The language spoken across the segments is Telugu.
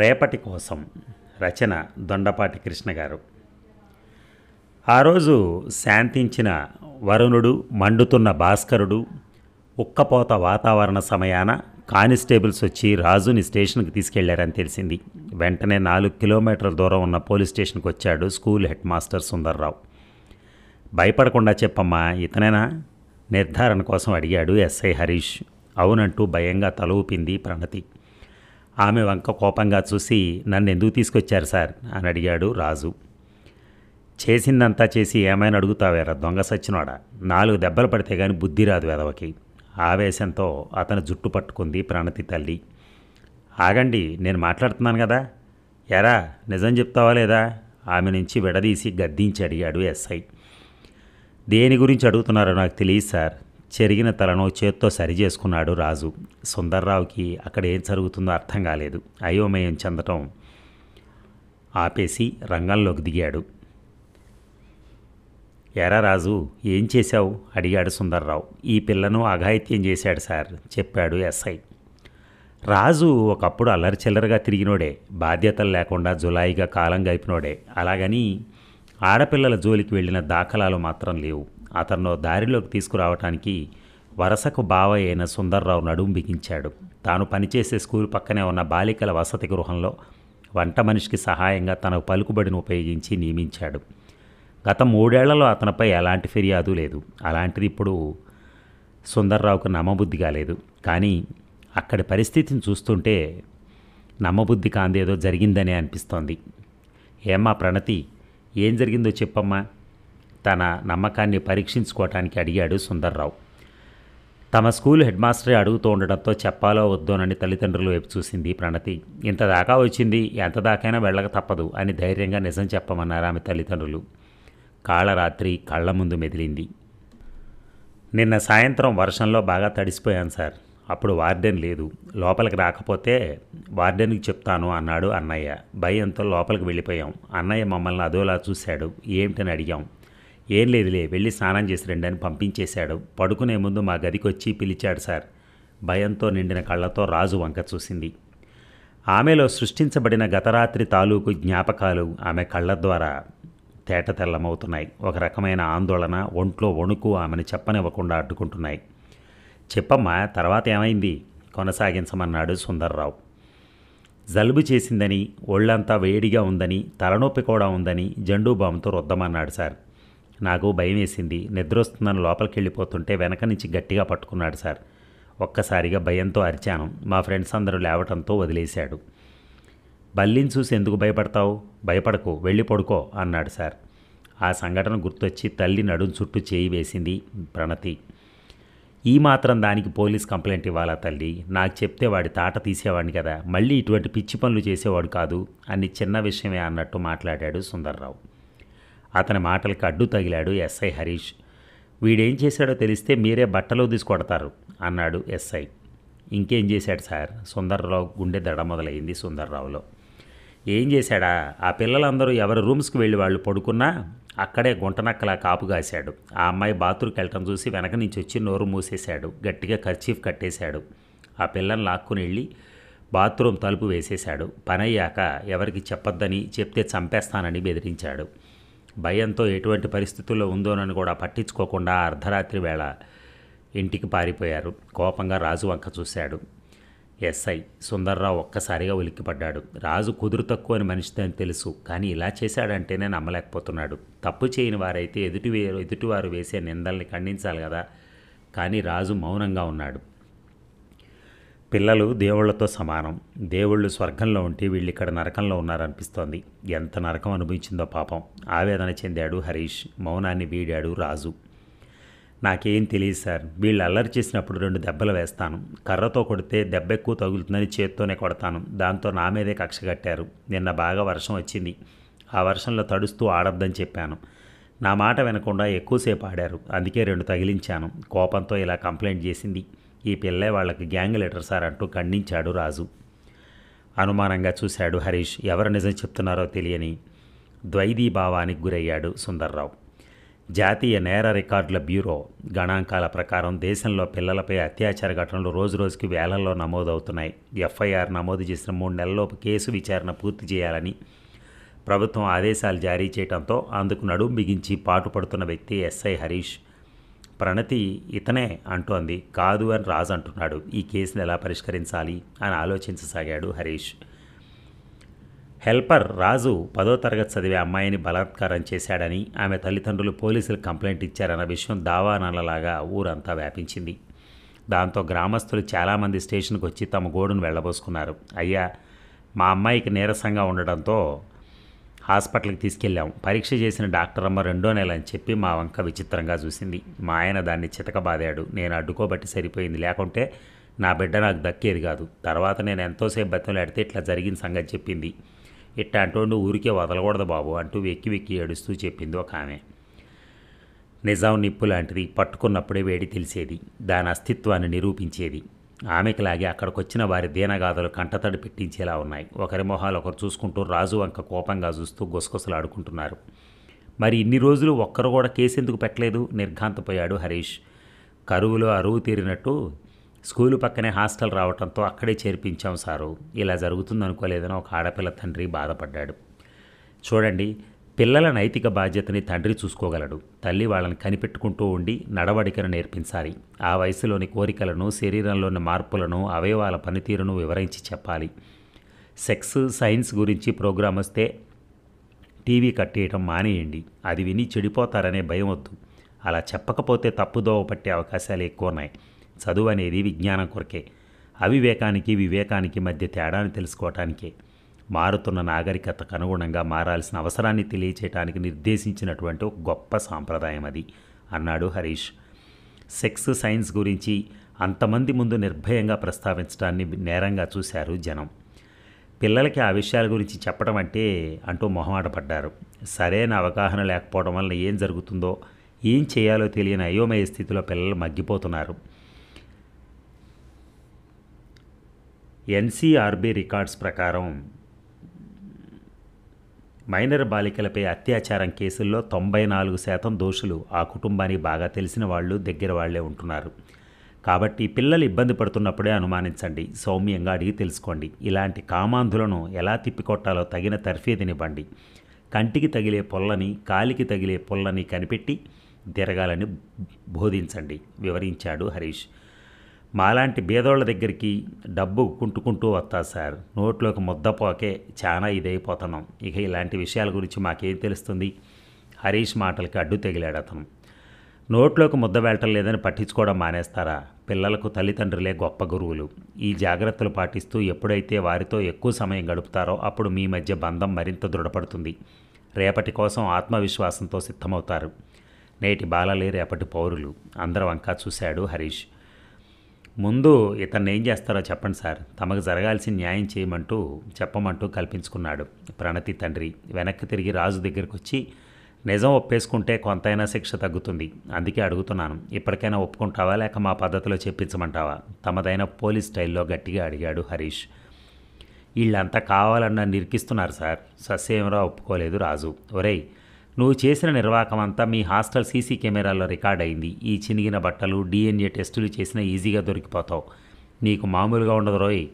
రేపటి కోసం రచన దొండపాటి కృష్ణ గారు ఆ రోజు శాంతించిన వరుణుడు మండుతున్న భాస్కరుడు ఉక్కపోత వాతావరణ సమయాన కానిస్టేబుల్స్ వచ్చి రాజుని స్టేషన్కి తీసుకెళ్లారని తెలిసింది వెంటనే నాలుగు కిలోమీటర్ల దూరం ఉన్న పోలీస్ స్టేషన్కి వచ్చాడు స్కూల్ హెడ్ మాస్టర్ సుందర్రావు భయపడకుండా చెప్పమ్మా ఇతనేనా నిర్ధారణ కోసం అడిగాడు ఎస్ఐ హరీష్ అవునంటూ భయంగా తల ఊపింది ప్రణతి ఆమె వంక కోపంగా చూసి నన్ను ఎందుకు తీసుకొచ్చారు సార్ అని అడిగాడు రాజు చేసిందంతా చేసి ఏమైనా అడుగుతావేరా దొంగ సచ్చినోడా నాలుగు దెబ్బలు పడితే కానీ బుద్ధి రాదు వెదవకి ఆవేశంతో అతను జుట్టు పట్టుకుంది ప్రణతి తల్లి ఆగండి నేను మాట్లాడుతున్నాను కదా ఎరా నిజం చెప్తావా లేదా ఆమె నుంచి విడదీసి గద్దించి అడిగాడు ఎస్ఐ దేని గురించి అడుగుతున్నారో నాకు తెలియదు సార్ చెరిగిన తలను చేత్తో సరి చేసుకున్నాడు రాజు సుందర్రావుకి అక్కడ ఏం జరుగుతుందో అర్థం కాలేదు అయోమయం చెందటం ఆపేసి రంగంలోకి దిగాడు ఎరా రాజు ఏం చేశావు అడిగాడు సుందర్రావు ఈ పిల్లను అఘాయిత్యం చేశాడు సార్ చెప్పాడు ఎస్ఐ రాజు ఒకప్పుడు అల్లరి చిల్లరగా తిరిగినోడే బాధ్యతలు లేకుండా జులాయిగా కాలం గడిపినోడే అలాగని ఆడపిల్లల జోలికి వెళ్ళిన దాఖలాలు మాత్రం లేవు అతను దారిలోకి తీసుకురావటానికి వరసకు బావయ్య అయిన సుందర్రావు నడుము బిగించాడు తాను పనిచేసే స్కూల్ పక్కనే ఉన్న బాలికల వసతి గృహంలో వంట మనిషికి సహాయంగా తన పలుకుబడిని ఉపయోగించి నియమించాడు గత మూడేళ్లలో అతనిపై ఎలాంటి ఫిర్యాదు లేదు అలాంటిది ఇప్పుడు సుందర్రావుకు నమ్మబుద్ధి కాలేదు కానీ అక్కడి పరిస్థితిని చూస్తుంటే నమ్మబుద్ధి కాందేదో జరిగిందనే అనిపిస్తోంది ఏమ్మా ప్రణతి ఏం జరిగిందో చెప్పమ్మా తన నమ్మకాన్ని పరీక్షించుకోవటానికి అడిగాడు సుందర్రావు తమ స్కూల్ హెడ్ మాస్టరే అడుగుతూ ఉండడంతో చెప్పాలో వద్దోనని తల్లిదండ్రులు వైపు చూసింది ప్రణతి ఇంత దాకా వచ్చింది ఎంత దాకైనా వెళ్ళక తప్పదు అని ధైర్యంగా నిజం చెప్పమన్నారు ఆమె తల్లిదండ్రులు కాళ్ళ రాత్రి కళ్ళ ముందు మెదిలింది నిన్న సాయంత్రం వర్షంలో బాగా తడిసిపోయాను సార్ అప్పుడు వార్డెన్ లేదు లోపలికి రాకపోతే వార్డెన్కి చెప్తాను అన్నాడు అన్నయ్య భయంతో లోపలికి వెళ్ళిపోయాం అన్నయ్య మమ్మల్ని అదోలా చూశాడు ఏమిటని అడిగాం ఏం లేదులే వెళ్ళి స్నానం చేసి రండి అని పంపించేశాడు పడుకునే ముందు మా గదికి వచ్చి పిలిచాడు సార్ భయంతో నిండిన కళ్ళతో రాజు వంక చూసింది ఆమెలో సృష్టించబడిన గతరాత్రి తాలూకు జ్ఞాపకాలు ఆమె కళ్ళ ద్వారా తేటతెల్లమవుతున్నాయి ఒక రకమైన ఆందోళన ఒంట్లో వణుకు ఆమెను చెప్పనివ్వకుండా అడ్డుకుంటున్నాయి చెప్పమ్మా తర్వాత ఏమైంది కొనసాగించమన్నాడు సుందర్రావు జలుబు చేసిందని ఒళ్ళంతా వేడిగా ఉందని తలనొప్పి కూడా ఉందని జండూ రుద్దమన్నాడు సార్ నాకు భయం వేసింది నిద్రొస్తుందని లోపలికి వెళ్ళిపోతుంటే వెనక నుంచి గట్టిగా పట్టుకున్నాడు సార్ ఒక్కసారిగా భయంతో అరిచాను మా ఫ్రెండ్స్ అందరూ లేవటంతో వదిలేశాడు బల్లిని చూసి ఎందుకు భయపడతావు భయపడకు వెళ్ళి పడుకో అన్నాడు సార్ ఆ సంఘటన గుర్తొచ్చి తల్లి నడుం చుట్టూ చేయి వేసింది ప్రణతి ఈ మాత్రం దానికి పోలీస్ కంప్లైంట్ ఇవ్వాలా తల్లి నాకు చెప్తే వాడి తాట తీసేవాడిని కదా మళ్ళీ ఇటువంటి పిచ్చి పనులు చేసేవాడు కాదు అని చిన్న విషయమే అన్నట్టు మాట్లాడాడు సుందర్రావు అతని మాటలకు అడ్డు తగిలాడు ఎస్ఐ హరీష్ వీడేం చేశాడో తెలిస్తే మీరే బట్టలో తీసుకొడతారు అన్నాడు ఎస్ఐ ఇంకేం చేశాడు సార్ సుందర్రావు గుండె దడ మొదలైంది సుందర్రావులో ఏం చేశాడా ఆ పిల్లలందరూ ఎవరి రూమ్స్కి వెళ్ళి వాళ్ళు పడుకున్నా అక్కడే గుంటనక్కలా కాపు కాశాడు ఆ అమ్మాయి బాత్రూమ్కి వెళ్ళటం చూసి వెనక నుంచి వచ్చి నోరు మూసేశాడు గట్టిగా ఖర్చీఫ్ కట్టేశాడు ఆ పిల్లని లాక్కుని వెళ్ళి బాత్రూమ్ తలుపు వేసేశాడు పనయ్యాక ఎవరికి చెప్పొద్దని చెప్తే చంపేస్తానని బెదిరించాడు భయంతో ఎటువంటి పరిస్థితుల్లో ఉందోనని కూడా పట్టించుకోకుండా అర్ధరాత్రి వేళ ఇంటికి పారిపోయారు కోపంగా రాజు వంక చూశాడు ఎస్ఐ సుందర్రావు ఒక్కసారిగా ఉలిక్కిపడ్డాడు రాజు కుదురు తక్కువ అని మనిషి అని తెలుసు కానీ ఇలా చేశాడంటేనే నమ్మలేకపోతున్నాడు తప్పు చేయని వారైతే ఎదుటి ఎదుటివారు వేసే నిందల్ని ఖండించాలి కదా కానీ రాజు మౌనంగా ఉన్నాడు పిల్లలు దేవుళ్లతో సమానం దేవుళ్ళు స్వర్గంలో ఉంటే వీళ్ళు ఇక్కడ నరకంలో ఉన్నారనిపిస్తోంది ఎంత నరకం అనుభవించిందో పాపం ఆవేదన చెందాడు హరీష్ మౌనాన్ని వీడాడు రాజు నాకేం తెలియదు సార్ వీళ్ళు అల్లరి చేసినప్పుడు రెండు దెబ్బలు వేస్తాను కర్రతో కొడితే దెబ్బ ఎక్కువ తగులుతుందని చేత్తోనే కొడతాను దాంతో నా మీదే కక్ష కట్టారు నిన్న బాగా వర్షం వచ్చింది ఆ వర్షంలో తడుస్తూ ఆడొద్దని చెప్పాను నా మాట వినకుండా ఎక్కువసేపు ఆడారు అందుకే రెండు తగిలించాను కోపంతో ఇలా కంప్లైంట్ చేసింది ఈ పిల్లే వాళ్ళకి గ్యాంగ్ లీటర్ సార్ అంటూ ఖండించాడు రాజు అనుమానంగా చూశాడు హరీష్ ఎవరు నిజం చెప్తున్నారో తెలియని ద్వైదీ భావానికి గురయ్యాడు సుందర్రావు జాతీయ నేర రికార్డుల బ్యూరో గణాంకాల ప్రకారం దేశంలో పిల్లలపై అత్యాచార ఘటనలు రోజురోజుకి వేలల్లో నమోదవుతున్నాయి ఎఫ్ఐఆర్ నమోదు చేసిన మూడు నెలలలోపు కేసు విచారణ పూర్తి చేయాలని ప్రభుత్వం ఆదేశాలు జారీ చేయడంతో అందుకు నడుం బిగించి పాటుపడుతున్న వ్యక్తి ఎస్ఐ హరీష్ ప్రణతి ఇతనే అంటోంది కాదు అని రాజు అంటున్నాడు ఈ కేసును ఎలా పరిష్కరించాలి అని ఆలోచించసాగాడు హరీష్ హెల్పర్ రాజు పదో తరగతి చదివే అమ్మాయిని బలాత్కారం చేశాడని ఆమె తల్లిదండ్రులు పోలీసులు కంప్లైంట్ ఇచ్చారన్న విషయం దావానలలాగా ఊరంతా వ్యాపించింది దాంతో గ్రామస్తులు చాలామంది స్టేషన్కి వచ్చి తమ గోడును వెళ్ళబోసుకున్నారు అయ్యా మా అమ్మాయికి నీరసంగా ఉండడంతో హాస్పిటల్కి తీసుకెళ్ళాం పరీక్ష చేసిన డాక్టర్ అమ్మ రెండో నెల అని చెప్పి మా వంక విచిత్రంగా చూసింది మా ఆయన దాన్ని చితకబాదాడు నేను అడ్డుకోబట్టి సరిపోయింది లేకుంటే నా బిడ్డ నాకు దక్కేది కాదు తర్వాత నేను ఎంతోసేపు బతిమలాడితే ఇట్లా జరిగిన సంగతి చెప్పింది అంటూ ఊరికే వదలకూడదు బాబు అంటూ వెక్కి వెక్కి ఏడుస్తూ చెప్పింది ఒక ఆమె నిజాం నిప్పు లాంటిది పట్టుకున్నప్పుడే వేడి తెలిసేది దాని అస్తిత్వాన్ని నిరూపించేది ఆమెకిలాగే అక్కడికొచ్చిన వారి దీనగాథలు కంటతడి పెట్టించేలా ఉన్నాయి ఒకరి మొహాలు ఒకరు చూసుకుంటూ రాజు వంక కోపంగా చూస్తూ గుసగుసలాడుకుంటున్నారు మరి ఇన్ని రోజులు ఒక్కరు కూడా కేసు ఎందుకు పెట్టలేదు నిర్ఘాంతపోయాడు హరీష్ కరువులో అరువు తీరినట్టు స్కూలు పక్కనే హాస్టల్ రావటంతో అక్కడే చేర్పించాం సారు ఇలా జరుగుతుందనుకోలేదని ఒక ఆడపిల్ల తండ్రి బాధపడ్డాడు చూడండి పిల్లల నైతిక బాధ్యతని తండ్రి చూసుకోగలడు తల్లి వాళ్ళని కనిపెట్టుకుంటూ ఉండి నడవడికను నేర్పించాలి ఆ వయసులోని కోరికలను శరీరంలోని మార్పులను అవయవాల పనితీరును వివరించి చెప్పాలి సెక్స్ సైన్స్ గురించి ప్రోగ్రాం వస్తే టీవీ కట్టేయటం మానేయండి అది విని చెడిపోతారనే భయం వద్దు అలా చెప్పకపోతే తప్పుదోవ పట్టే అవకాశాలు ఎక్కువ ఉన్నాయి చదువు అనేది విజ్ఞానం కొరకే అవివేకానికి వివేకానికి మధ్య తేడాను తెలుసుకోవటానికే మారుతున్న నాగరికతకు అనుగుణంగా మారాల్సిన అవసరాన్ని తెలియచేయటానికి నిర్దేశించినటువంటి ఒక గొప్ప సాంప్రదాయం అది అన్నాడు హరీష్ సెక్స్ సైన్స్ గురించి అంతమంది ముందు నిర్భయంగా ప్రస్తావించడాన్ని నేరంగా చూశారు జనం పిల్లలకి ఆ విషయాల గురించి చెప్పడం అంటే అంటూ మొహమాటపడ్డారు సరైన అవగాహన లేకపోవడం వల్ల ఏం జరుగుతుందో ఏం చేయాలో తెలియని అయోమయ స్థితిలో పిల్లలు మగ్గిపోతున్నారు ఎన్సీఆర్బీ రికార్డ్స్ ప్రకారం మైనర్ బాలికలపై అత్యాచారం కేసుల్లో తొంభై నాలుగు శాతం దోషులు ఆ కుటుంబానికి బాగా తెలిసిన వాళ్ళు దగ్గర వాళ్లే ఉంటున్నారు కాబట్టి పిల్లలు ఇబ్బంది పడుతున్నప్పుడే అనుమానించండి సౌమ్యంగా అడిగి తెలుసుకోండి ఇలాంటి కామాంధులను ఎలా తిప్పికొట్టాలో తగిన తర్ఫీదినివ్వండి కంటికి తగిలే పొల్లని కాలికి తగిలే పొల్లని కనిపెట్టి తిరగాలని బోధించండి వివరించాడు హరీష్ మాలాంటి బీదోళ్ళ దగ్గరికి డబ్బు కుంటుకుంటూ వస్తా సార్ నోట్లోకి ముద్దపోకే చాలా ఇదైపోతున్నాం ఇక ఇలాంటి విషయాల గురించి మాకేం తెలుస్తుంది హరీష్ మాటలకి అడ్డు తెగిలాడు అతను నోట్లోకి ముద్ద వెళ్ళటం లేదని పట్టించుకోవడం మానేస్తారా పిల్లలకు తల్లిదండ్రులే గొప్ప గురువులు ఈ జాగ్రత్తలు పాటిస్తూ ఎప్పుడైతే వారితో ఎక్కువ సమయం గడుపుతారో అప్పుడు మీ మధ్య బంధం మరింత దృఢపడుతుంది రేపటి కోసం ఆత్మవిశ్వాసంతో సిద్ధమవుతారు నేటి బాలలే రేపటి పౌరులు అందరం అంకా చూశాడు హరీష్ ముందు ఇతన్ని ఏం చేస్తారో చెప్పండి సార్ తమకు జరగాల్సిన న్యాయం చేయమంటూ చెప్పమంటూ కల్పించుకున్నాడు ప్రణతి తండ్రి వెనక్కి తిరిగి రాజు దగ్గరికి వచ్చి నిజం ఒప్పేసుకుంటే కొంతైనా శిక్ష తగ్గుతుంది అందుకే అడుగుతున్నాను ఇప్పటికైనా ఒప్పుకుంటావా లేక మా పద్ధతిలో చెప్పించమంటావా తమదైన పోలీస్ స్టైల్లో గట్టిగా అడిగాడు హరీష్ వీళ్ళంతా కావాలన్నా నిరికిస్తున్నారు సార్ సస్యమరా ఒప్పుకోలేదు రాజు ఒరేయ్ నువ్వు చేసిన అంతా మీ హాస్టల్ సీసీ కెమెరాల్లో రికార్డ్ అయింది ఈ చినిగిన బట్టలు డిఎన్ఏ టెస్టులు చేసినా ఈజీగా దొరికిపోతావు నీకు మామూలుగా ఉండదు రోయ్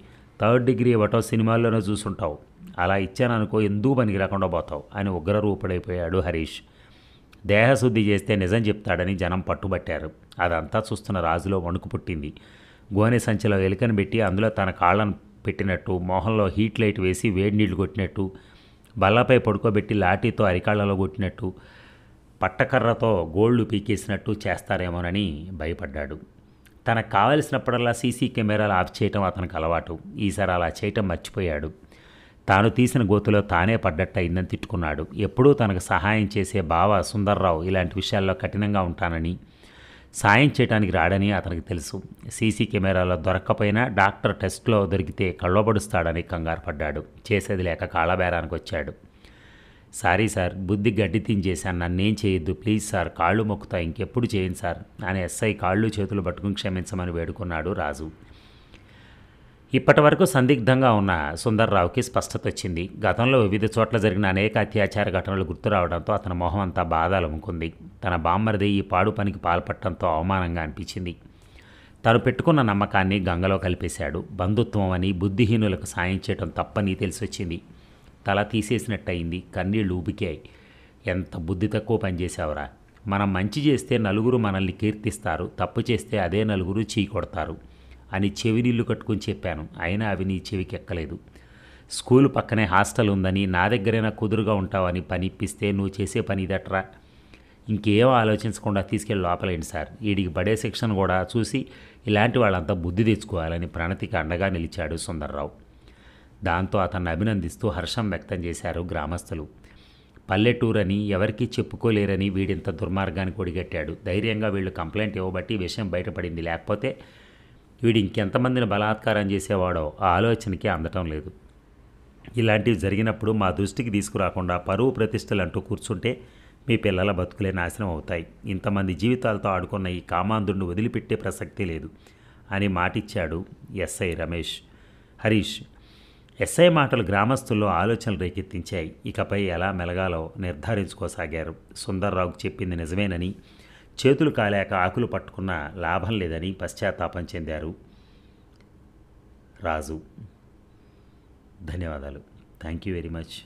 థర్డ్ డిగ్రీ ఇవ్వటం సినిమాల్లోనే చూసుంటావు అలా ఇచ్చాననుకో ఎందుకు పనికి రాకుండా పోతావు అని ఉగ్ర రూపుడైపోయాడు హరీష్ దేహశుద్ధి చేస్తే నిజం చెప్తాడని జనం పట్టుబట్టారు అదంతా చూస్తున్న రాజులో వణుకు పుట్టింది గోనె సంచిలో ఎలుకను పెట్టి అందులో తన కాళ్ళను పెట్టినట్టు మొహంలో హీట్ లైట్ వేసి వేడి నీళ్లు కొట్టినట్టు బల్లపై పడుకోబెట్టి లాఠీతో అరికాళ్లలో కొట్టినట్టు పట్టకర్రతో గోళ్లు పీకేసినట్టు చేస్తారేమోనని భయపడ్డాడు తనకు కావలసినప్పుడల్లా సీసీ కెమెరాలు ఆఫ్ చేయటం అతనికి అలవాటు ఈసారి అలా చేయటం మర్చిపోయాడు తాను తీసిన గోతులో తానే పడ్డట్ట ఇందని తిట్టుకున్నాడు ఎప్పుడూ తనకు సహాయం చేసే బావ సుందర్రావు ఇలాంటి విషయాల్లో కఠినంగా ఉంటానని సాయం చేయడానికి రాడని అతనికి తెలుసు సీసీ కెమెరాలో దొరక్కపోయినా డాక్టర్ టెస్ట్లో దొరికితే కళ్ళబడుస్తాడని కంగారు పడ్డాడు చేసేది లేక కాళ్ళబేరానికి వచ్చాడు సారీ సార్ బుద్ధి గడ్డి నన్ను నన్నేం చేయొద్దు ప్లీజ్ సార్ కాళ్ళు మొక్కుతా ఇంకెప్పుడు చేయను సార్ అని ఎస్ఐ కాళ్ళు చేతులు పట్టుకుని క్షమించమని వేడుకున్నాడు రాజు ఇప్పటి వరకు సందిగ్ధంగా ఉన్న సుందర్రావుకి స్పష్టత వచ్చింది గతంలో వివిధ చోట్ల జరిగిన అనేక అత్యాచార ఘటనలు గుర్తు రావడంతో అతని మొహం అంతా బాధాలమ్ముకుంది తన బామ్మరిది ఈ పాడు పనికి పాల్పడటంతో అవమానంగా అనిపించింది తను పెట్టుకున్న నమ్మకాన్ని గంగలో కలిపేశాడు బంధుత్వం అని బుద్ధిహీనులకు సాయం చేయడం తప్పని తెలిసొచ్చింది తల తీసేసినట్టయింది కన్నీళ్ళు ఊబికాయి ఎంత బుద్ధి తక్కువ పనిచేశావురా మనం మంచి చేస్తే నలుగురు మనల్ని కీర్తిస్తారు తప్పు చేస్తే అదే నలుగురు చీ కొడతారు అని చెవినీళ్ళు కట్టుకుని చెప్పాను అయినా అవి నీ చెవికి ఎక్కలేదు స్కూల్ పక్కనే హాస్టల్ ఉందని నా దగ్గరైనా కుదురుగా ఉంటావని పని ఇప్పిస్తే నువ్వు చేసే పని ఇదట్రా ఇంకేం ఆలోచించకుండా తీసుకెళ్ళి లోపలేండి సార్ వీడికి పడే శిక్షణ కూడా చూసి ఇలాంటి వాళ్ళంతా బుద్ధి తెచ్చుకోవాలని ప్రణతికి అండగా నిలిచాడు సుందర్రావు దాంతో అతన్ని అభినందిస్తూ హర్షం వ్యక్తం చేశారు గ్రామస్తులు పల్లెటూరని ఎవరికీ చెప్పుకోలేరని వీడింత దుర్మార్గానికి ఒడిగట్టాడు ధైర్యంగా వీళ్ళు కంప్లైంట్ ఇవ్వబట్టి విషయం బయటపడింది లేకపోతే వీడు ఇంకెంతమందిని బలాత్కారం చేసేవాడో ఆ ఆలోచనకి అందటం లేదు ఇలాంటివి జరిగినప్పుడు మా దృష్టికి తీసుకురాకుండా పరువు ప్రతిష్టలు అంటూ కూర్చుంటే మీ పిల్లల బతుకులే నాశనం అవుతాయి ఇంతమంది జీవితాలతో ఆడుకున్న ఈ కామాంధుడిని వదిలిపెట్టే ప్రసక్తి లేదు అని మాటిచ్చాడు ఎస్ఐ రమేష్ హరీష్ ఎస్ఐ మాటలు గ్రామస్తుల్లో ఆలోచనలు రేకెత్తించాయి ఇకపై ఎలా మెలగాలో నిర్ధారించుకోసాగారు సుందర్రావుకు చెప్పింది నిజమేనని చేతులు కాలేక ఆకులు పట్టుకున్న లాభం లేదని పశ్చాత్తాపం చెందారు రాజు ధన్యవాదాలు థ్యాంక్ యూ వెరీ మచ్